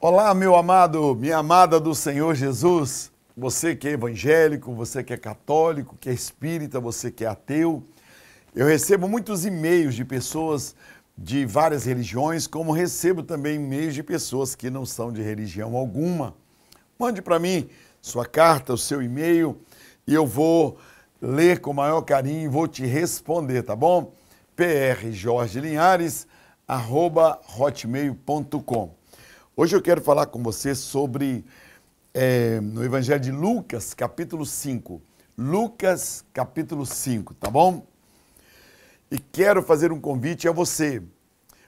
Olá, meu amado, minha amada do Senhor Jesus, você que é evangélico, você que é católico, que é espírita, você que é ateu. Eu recebo muitos e-mails de pessoas de várias religiões, como recebo também e-mails de pessoas que não são de religião alguma. Mande para mim sua carta, o seu e-mail, e eu vou ler com o maior carinho e vou te responder, tá bom? prjorgelinhares@hotmail.com. Hoje eu quero falar com você sobre é, no Evangelho de Lucas, capítulo 5. Lucas, capítulo 5, tá bom? E quero fazer um convite a você.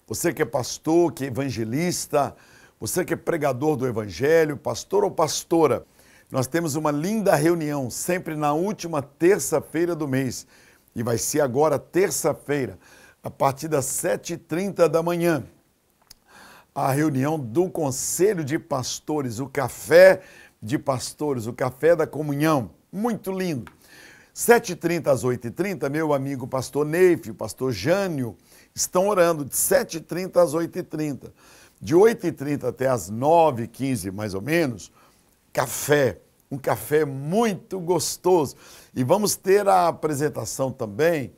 Você que é pastor, que é evangelista, você que é pregador do evangelho, pastor ou pastora, nós temos uma linda reunião sempre na última terça-feira do mês. E vai ser agora terça-feira, a partir das 7h30 da manhã. A reunião do Conselho de Pastores, o Café de Pastores, o Café da Comunhão. Muito lindo 7h30 às 8h30, meu amigo pastor Neif, pastor Jânio, estão orando de 7h30 às 8h30. De 8h30 até às 9h15, mais ou menos, café, um café muito gostoso. E vamos ter a apresentação também,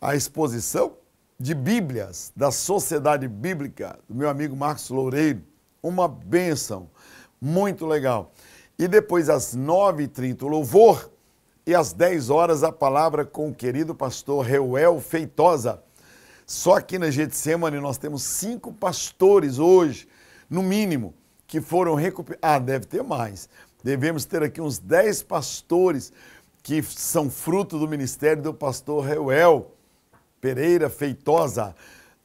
a exposição de Bíblias da Sociedade Bíblica, do meu amigo Marcos Loureiro. Uma bênção, muito legal. E depois às 9h30, o louvor e às 10 horas a palavra com o querido pastor Reuel Feitosa. Só aqui na Getsemane nós temos cinco pastores hoje, no mínimo, que foram recuperados. Ah, deve ter mais. Devemos ter aqui uns 10 pastores que são fruto do ministério do pastor Reuel Pereira Feitosa,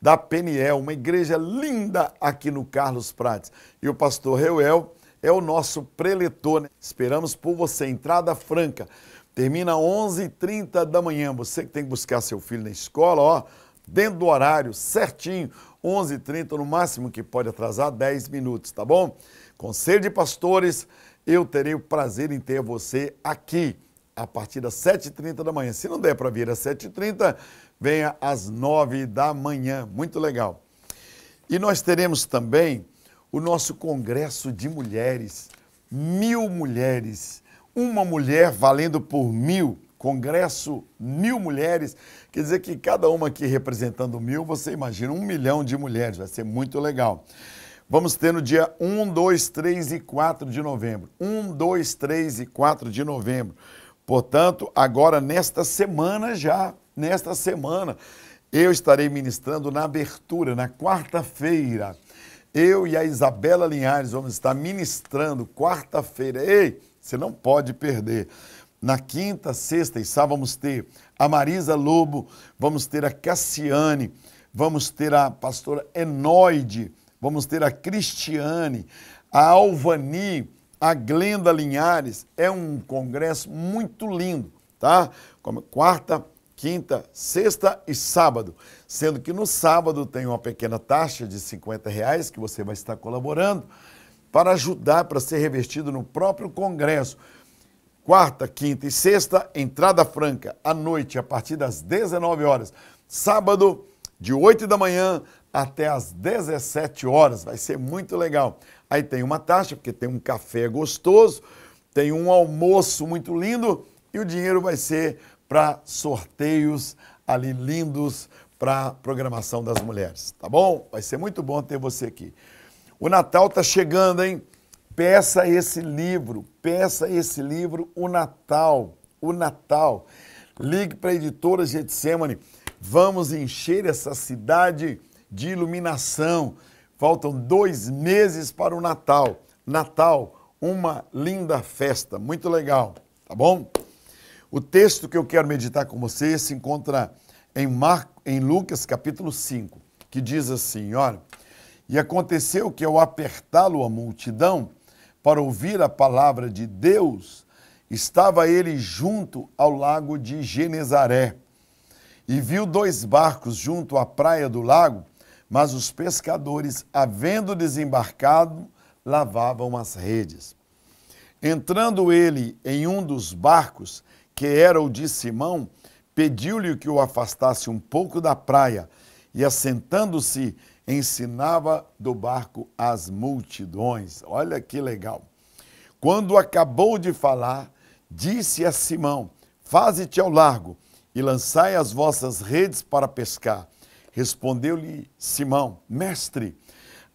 da Peniel, uma igreja linda aqui no Carlos Prates. E o pastor Reuel é o nosso preletor. Né? Esperamos por você, entrada franca. Termina às 11h30 da manhã. Você que tem que buscar seu filho na escola, ó, dentro do horário certinho, 11h30 no máximo, que pode atrasar 10 minutos, tá bom? Conselho de Pastores, eu terei o prazer em ter você aqui a partir das 7h30 da manhã. Se não der para vir às 7h30, venha às 9 da manhã. Muito legal. E nós teremos também o nosso Congresso de Mulheres. Mil mulheres uma mulher valendo por mil, congresso mil mulheres, quer dizer que cada uma aqui representando mil, você imagina um milhão de mulheres, vai ser muito legal. Vamos ter no dia 1, 2, 3 e 4 de novembro. 1, 2, 3 e 4 de novembro. Portanto, agora nesta semana já, nesta semana, eu estarei ministrando na abertura, na quarta-feira. Eu e a Isabela Linhares vamos estar ministrando quarta-feira. Ei, você não pode perder. Na quinta, sexta e sábado vamos ter a Marisa Lobo, vamos ter a Cassiane, vamos ter a pastora Enoide, vamos ter a Cristiane, a Alvani, a Glenda Linhares. É um congresso muito lindo, tá? Como quarta, quinta, sexta e sábado. Sendo que no sábado tem uma pequena taxa de 50 reais que você vai estar colaborando para ajudar para ser revestido no próprio Congresso. Quarta, quinta e sexta, entrada franca, à noite, a partir das 19 horas. Sábado, de 8 da manhã até as 17 horas. Vai ser muito legal. Aí tem uma taxa, porque tem um café gostoso, tem um almoço muito lindo e o dinheiro vai ser para sorteios ali lindos para programação das mulheres, tá bom? Vai ser muito bom ter você aqui. O Natal está chegando, hein? Peça esse livro, peça esse livro, O Natal, O Natal. Ligue para a editora Getsemane. Vamos encher essa cidade de iluminação. Faltam dois meses para o Natal. Natal, uma linda festa, muito legal, tá bom? O texto que eu quero meditar com você se encontra em, Mar... em Lucas capítulo 5, que diz assim, olha... E aconteceu que, ao apertá-lo a multidão para ouvir a palavra de Deus, estava ele junto ao lago de Genezaré. E viu dois barcos junto à praia do lago, mas os pescadores, havendo desembarcado, lavavam as redes. Entrando ele em um dos barcos, que era o de Simão, pediu-lhe que o afastasse um pouco da praia, e assentando-se, ensinava do barco às multidões. Olha que legal. Quando acabou de falar, disse a Simão: Faze-te ao largo e lançai as vossas redes para pescar. Respondeu-lhe Simão: Mestre,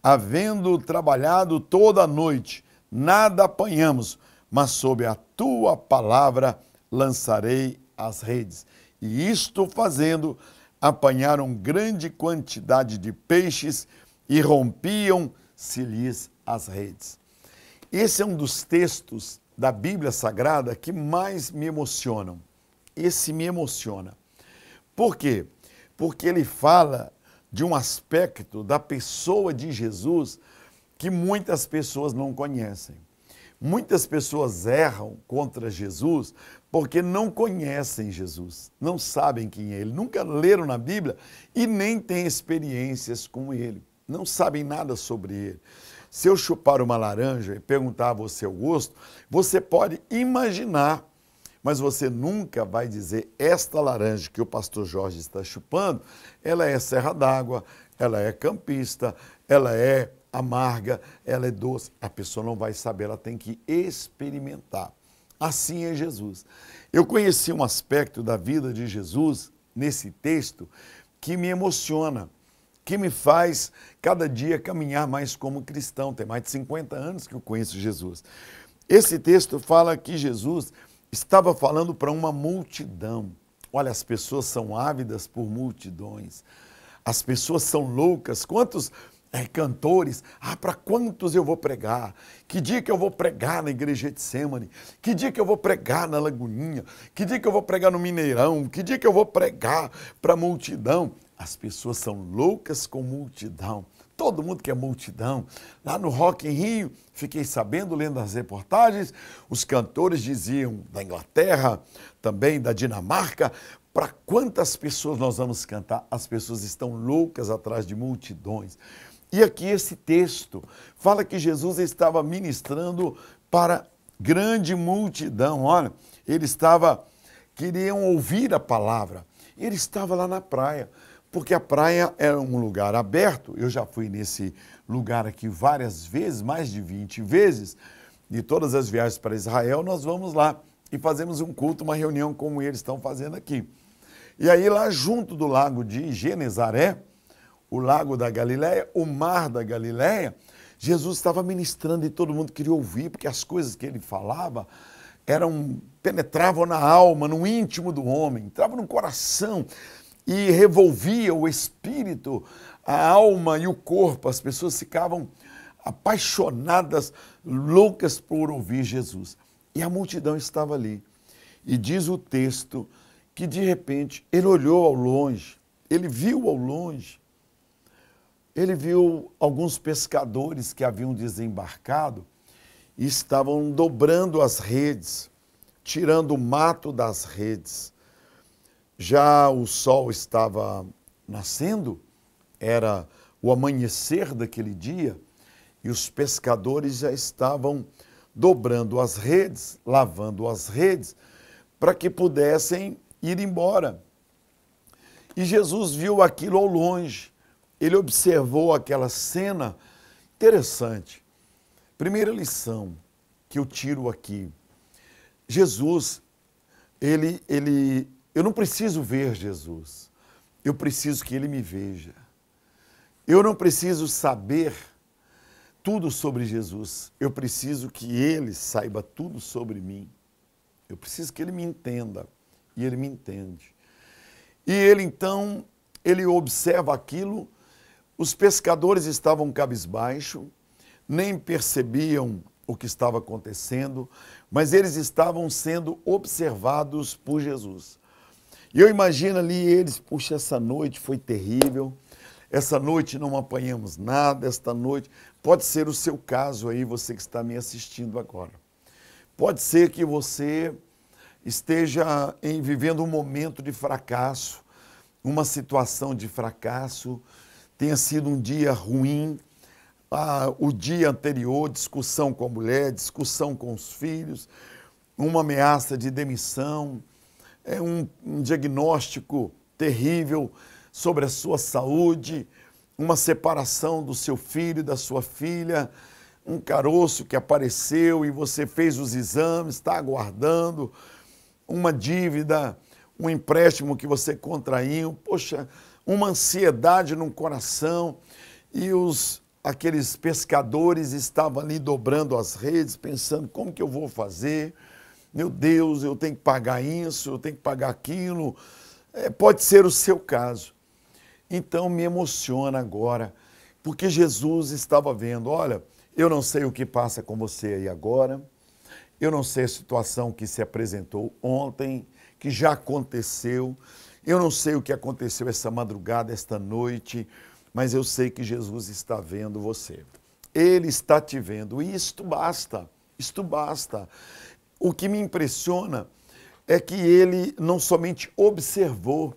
havendo trabalhado toda a noite, nada apanhamos, mas sob a tua palavra lançarei as redes. E isto fazendo, apanharam grande quantidade de peixes e rompiam-se lhes as redes. Esse é um dos textos da Bíblia Sagrada que mais me emocionam. Esse me emociona. Por quê? Porque ele fala de um aspecto da pessoa de Jesus que muitas pessoas não conhecem. Muitas pessoas erram contra Jesus porque não conhecem Jesus, não sabem quem é Ele, nunca leram na Bíblia e nem têm experiências com Ele, não sabem nada sobre Ele. Se eu chupar uma laranja e perguntar a você o gosto, você pode imaginar, mas você nunca vai dizer esta laranja que o pastor Jorge está chupando, ela é serra d'água, ela é campista, ela é amarga, ela é doce. A pessoa não vai saber, ela tem que experimentar. Assim é Jesus. Eu conheci um aspecto da vida de Jesus nesse texto que me emociona, que me faz cada dia caminhar mais como cristão. Tem mais de 50 anos que eu conheço Jesus. Esse texto fala que Jesus estava falando para uma multidão. Olha, as pessoas são ávidas por multidões. As pessoas são loucas. Quantos é, cantores, ah, para quantos eu vou pregar? Que dia que eu vou pregar na igreja de Sêmane? Que dia que eu vou pregar na Lagoinha? Que dia que eu vou pregar no Mineirão? Que dia que eu vou pregar para a multidão? As pessoas são loucas com multidão. Todo mundo quer multidão. Lá no Rock em Rio, fiquei sabendo, lendo as reportagens, os cantores diziam da Inglaterra, também da Dinamarca, para quantas pessoas nós vamos cantar? As pessoas estão loucas atrás de multidões. E aqui esse texto fala que Jesus estava ministrando para grande multidão. Olha, ele estava, queriam ouvir a palavra. Ele estava lá na praia, porque a praia era um lugar aberto. Eu já fui nesse lugar aqui várias vezes, mais de 20 vezes. De todas as viagens para Israel, nós vamos lá e fazemos um culto, uma reunião como eles estão fazendo aqui. E aí, lá junto do lago de Genezaré, o lago da Galiléia, o mar da Galiléia, Jesus estava ministrando e todo mundo queria ouvir, porque as coisas que ele falava eram penetravam na alma, no íntimo do homem, entravam no coração e revolvia o espírito, a alma e o corpo. As pessoas ficavam apaixonadas, loucas por ouvir Jesus. E a multidão estava ali. E diz o texto que de repente ele olhou ao longe, ele viu ao longe ele viu alguns pescadores que haviam desembarcado e estavam dobrando as redes, tirando o mato das redes. Já o sol estava nascendo, era o amanhecer daquele dia, e os pescadores já estavam dobrando as redes, lavando as redes, para que pudessem ir embora. E Jesus viu aquilo ao longe ele observou aquela cena interessante. Primeira lição que eu tiro aqui. Jesus, ele, ele, eu não preciso ver Jesus. Eu preciso que ele me veja. Eu não preciso saber tudo sobre Jesus. Eu preciso que ele saiba tudo sobre mim. Eu preciso que ele me entenda. E ele me entende. E ele então, ele observa aquilo os pescadores estavam cabisbaixo, nem percebiam o que estava acontecendo, mas eles estavam sendo observados por Jesus. E eu imagino ali eles, puxa, essa noite foi terrível, essa noite não apanhamos nada, esta noite. Pode ser o seu caso aí, você que está me assistindo agora. Pode ser que você esteja em, vivendo um momento de fracasso, uma situação de fracasso, tenha sido um dia ruim, ah, o dia anterior, discussão com a mulher, discussão com os filhos, uma ameaça de demissão, é um, um diagnóstico terrível sobre a sua saúde, uma separação do seu filho, da sua filha, um caroço que apareceu e você fez os exames, está aguardando, uma dívida, um empréstimo que você contraiu. Poxa, uma ansiedade no coração, e os aqueles pescadores estavam ali dobrando as redes, pensando como que eu vou fazer? Meu Deus, eu tenho que pagar isso, eu tenho que pagar aquilo. É, pode ser o seu caso. Então me emociona agora, porque Jesus estava vendo, olha, eu não sei o que passa com você aí agora, eu não sei a situação que se apresentou ontem, que já aconteceu, eu não sei o que aconteceu essa madrugada, esta noite, mas eu sei que Jesus está vendo você. Ele está te vendo. E isto basta. Isto basta. O que me impressiona é que ele não somente observou,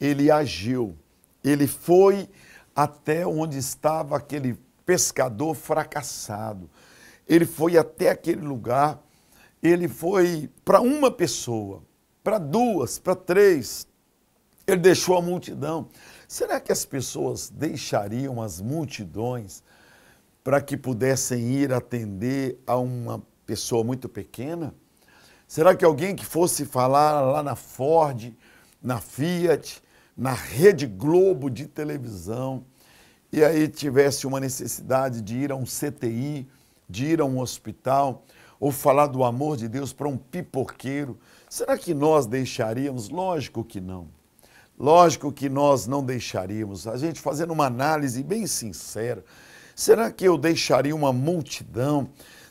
ele agiu. Ele foi até onde estava aquele pescador fracassado. Ele foi até aquele lugar. Ele foi para uma pessoa, para duas, para três, ele deixou a multidão. Será que as pessoas deixariam as multidões para que pudessem ir atender a uma pessoa muito pequena? Será que alguém que fosse falar lá na Ford, na Fiat, na Rede Globo de televisão, e aí tivesse uma necessidade de ir a um CTI, de ir a um hospital, ou falar do amor de Deus para um pipoqueiro, será que nós deixaríamos? Lógico que não. Lógico que nós não deixaríamos, a gente fazendo uma análise bem sincera, será que eu deixaria uma multidão?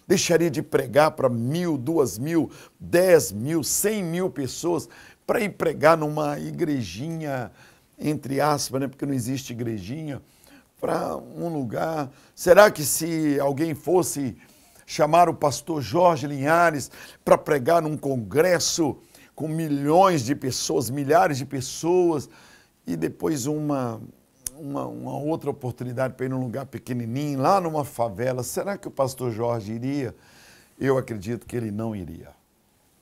Deixaria de pregar para mil, duas mil, dez mil, cem mil pessoas para ir pregar numa igrejinha, entre aspas, né? porque não existe igrejinha, para um lugar. Será que se alguém fosse chamar o pastor Jorge Linhares para pregar num congresso, com milhões de pessoas, milhares de pessoas, e depois uma, uma, uma outra oportunidade para ir num lugar pequenininho, lá numa favela. Será que o pastor Jorge iria? Eu acredito que ele não iria.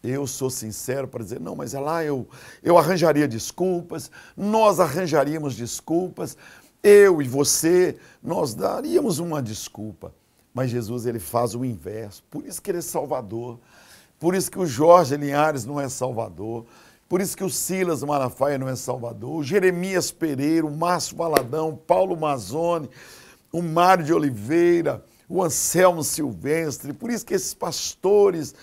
Eu sou sincero para dizer, não, mas é lá eu, eu arranjaria desculpas, nós arranjaríamos desculpas, eu e você, nós daríamos uma desculpa. Mas Jesus ele faz o inverso, por isso que ele é Salvador. Por isso que o Jorge Linhares não é Salvador. Por isso que o Silas Malafaia não é Salvador. O Jeremias Pereira, o Márcio Valadão, o Paulo Mazone, o Mário de Oliveira, o Anselmo Silvestre. Por isso que esses pastores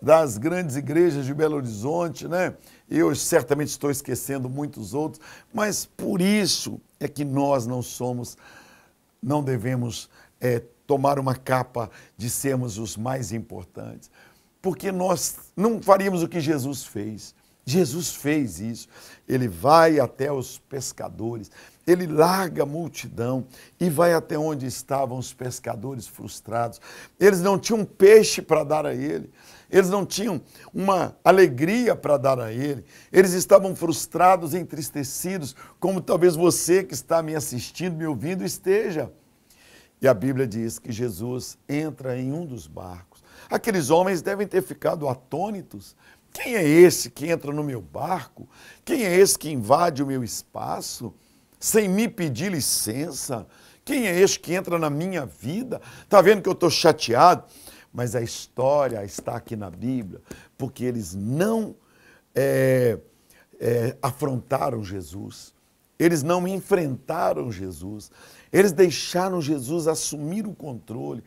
das grandes igrejas de Belo Horizonte, né? Eu certamente estou esquecendo muitos outros, mas por isso é que nós não somos, não devemos é, tomar uma capa de sermos os mais importantes porque nós não faríamos o que Jesus fez. Jesus fez isso. Ele vai até os pescadores, ele larga a multidão e vai até onde estavam os pescadores frustrados. Eles não tinham peixe para dar a ele, eles não tinham uma alegria para dar a ele, eles estavam frustrados, entristecidos, como talvez você que está me assistindo, me ouvindo, esteja. E a Bíblia diz que Jesus entra em um dos barcos Aqueles homens devem ter ficado atônitos. Quem é esse que entra no meu barco? Quem é esse que invade o meu espaço sem me pedir licença? Quem é esse que entra na minha vida? Está vendo que eu estou chateado? Mas a história está aqui na Bíblia, porque eles não é, é, afrontaram Jesus, eles não enfrentaram Jesus, eles deixaram Jesus assumir o controle.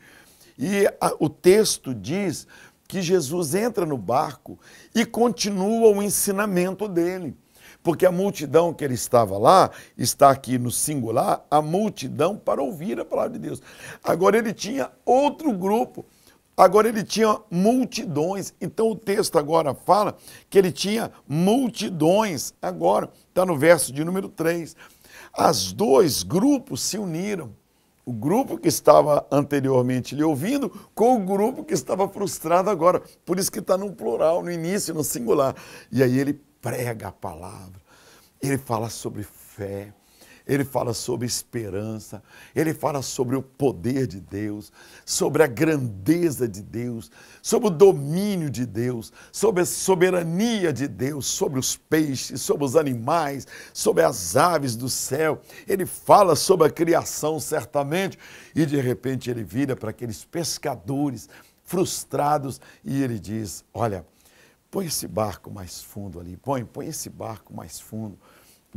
E a, o texto diz que Jesus entra no barco e continua o ensinamento dele. Porque a multidão que ele estava lá, está aqui no singular, a multidão para ouvir a palavra de Deus. Agora ele tinha outro grupo, agora ele tinha multidões. Então o texto agora fala que ele tinha multidões, agora, está no verso de número 3. As dois grupos se uniram o grupo que estava anteriormente lhe ouvindo com o grupo que estava frustrado agora. Por isso que está no plural, no início, no singular. E aí ele prega a palavra, ele fala sobre fé, ele fala sobre esperança, ele fala sobre o poder de Deus, sobre a grandeza de Deus, sobre o domínio de Deus, sobre a soberania de Deus, sobre os peixes, sobre os animais, sobre as aves do céu. Ele fala sobre a criação, certamente, e de repente ele vira para aqueles pescadores frustrados e ele diz: Olha, põe esse barco mais fundo ali, põe, põe esse barco mais fundo.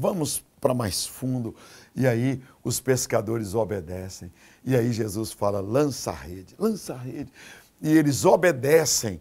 Vamos para mais fundo. E aí os pescadores obedecem. E aí Jesus fala: lança a rede, lança a rede. E eles obedecem.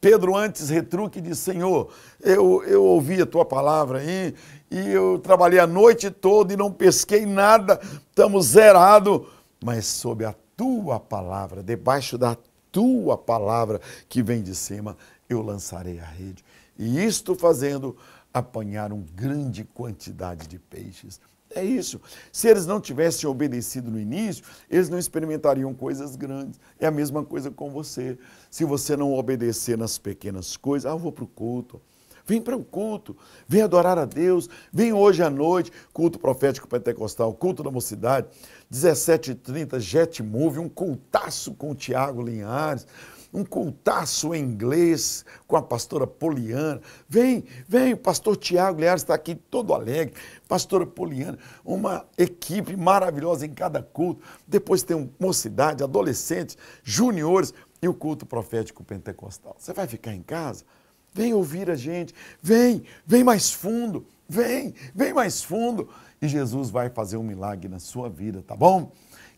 Pedro antes retruque e diz: Senhor, eu, eu ouvi a tua palavra aí, e eu trabalhei a noite toda e não pesquei nada, estamos zerado. Mas sob a tua palavra, debaixo da tua palavra que vem de cima, eu lançarei a rede. E isto fazendo, apanharam grande quantidade de peixes. É isso. Se eles não tivessem obedecido no início, eles não experimentariam coisas grandes. É a mesma coisa com você. Se você não obedecer nas pequenas coisas, ah, eu vou para o culto. Vem para o culto, vem adorar a Deus, vem hoje à noite, culto profético pentecostal, culto da mocidade, 17h30, Jet Move, um cultaço com o Tiago Linhares um cultaço em inglês com a pastora Poliana. Vem, vem, o pastor Tiago Liares está aqui todo alegre. Pastora Poliana, uma equipe maravilhosa em cada culto. Depois tem mocidade, adolescentes, juniores e o culto profético pentecostal. Você vai ficar em casa? Vem ouvir a gente, vem, vem mais fundo, vem, vem mais fundo. E Jesus vai fazer um milagre na sua vida, tá bom?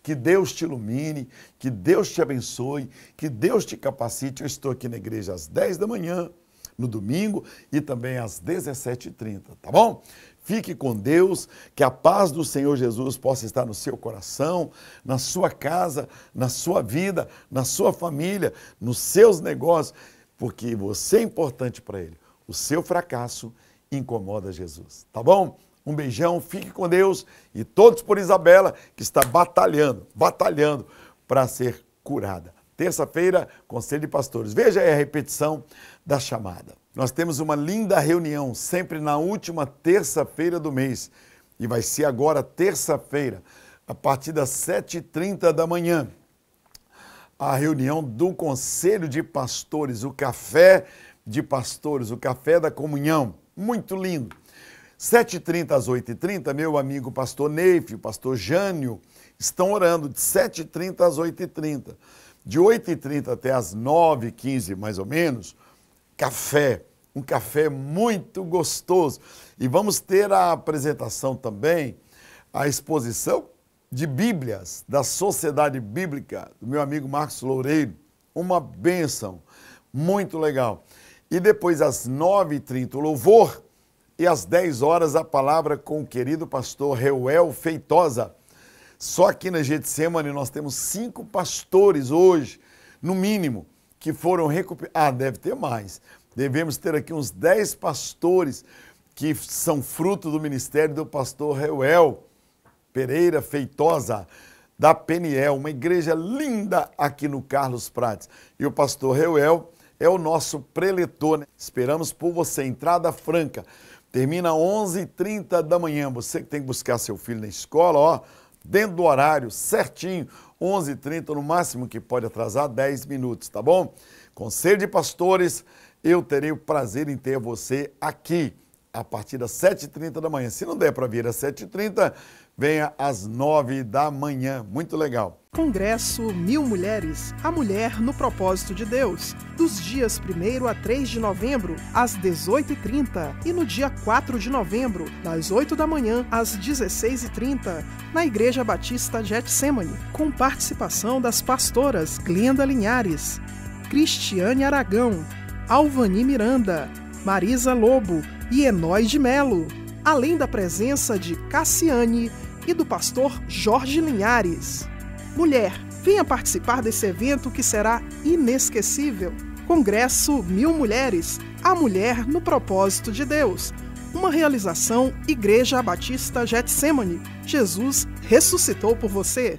Que Deus te ilumine, que Deus te abençoe, que Deus te capacite. Eu estou aqui na igreja às 10 da manhã, no domingo e também às 17h30, tá bom? Fique com Deus, que a paz do Senhor Jesus possa estar no seu coração, na sua casa, na sua vida, na sua família, nos seus negócios, porque você é importante para Ele. O seu fracasso incomoda Jesus, tá bom? Um beijão, fique com Deus e todos por Isabela, que está batalhando, batalhando para ser curada. Terça-feira, Conselho de Pastores. Veja aí a repetição da chamada. Nós temos uma linda reunião, sempre na última terça-feira do mês. E vai ser agora, terça-feira, a partir das 7h30 da manhã. A reunião do Conselho de Pastores, o Café de Pastores, o Café da Comunhão. Muito lindo. 7h30 às 8h30, meu amigo pastor Neif, pastor Jânio, estão orando de 7h30 às 8h30. De 8h30 até às 9h15, mais ou menos, café, um café muito gostoso. E vamos ter a apresentação também, a exposição de Bíblias da Sociedade Bíblica, do meu amigo Marcos Loureiro. Uma bênção, muito legal. E depois às 9h30, o louvor e às 10 horas a palavra com o querido pastor Reuel Feitosa. Só aqui na Getsemane nós temos cinco pastores hoje, no mínimo, que foram recuperados. Ah, deve ter mais. Devemos ter aqui uns 10 pastores que são fruto do ministério do pastor Reuel Pereira Feitosa, da Peniel, uma igreja linda aqui no Carlos Prates. E o pastor Reuel é o nosso preletor. Né? Esperamos por você, entrada franca. Termina às 11h30 da manhã. Você que tem que buscar seu filho na escola, ó, dentro do horário, certinho. 11h30 no máximo, que pode atrasar 10 minutos, tá bom? Conselho de Pastores, eu terei o prazer em ter você aqui a partir das 7h30 da manhã. Se não der para vir às 7h30, Venha às nove da manhã. Muito legal. Congresso Mil Mulheres, a mulher no propósito de Deus, dos dias 1 a 3 de novembro, às 18h30, e no dia 4 de novembro, das 8 da manhã às 16h30, na Igreja Batista Getsemane, com participação das pastoras Glenda Linhares, Cristiane Aragão, Alvani Miranda, Marisa Lobo e Enói de Melo, além da presença de Cassiane e do pastor Jorge Linhares. Mulher, venha participar desse evento que será inesquecível. Congresso Mil Mulheres A Mulher no Propósito de Deus. Uma realização Igreja Batista Getsemane. Jesus ressuscitou por você.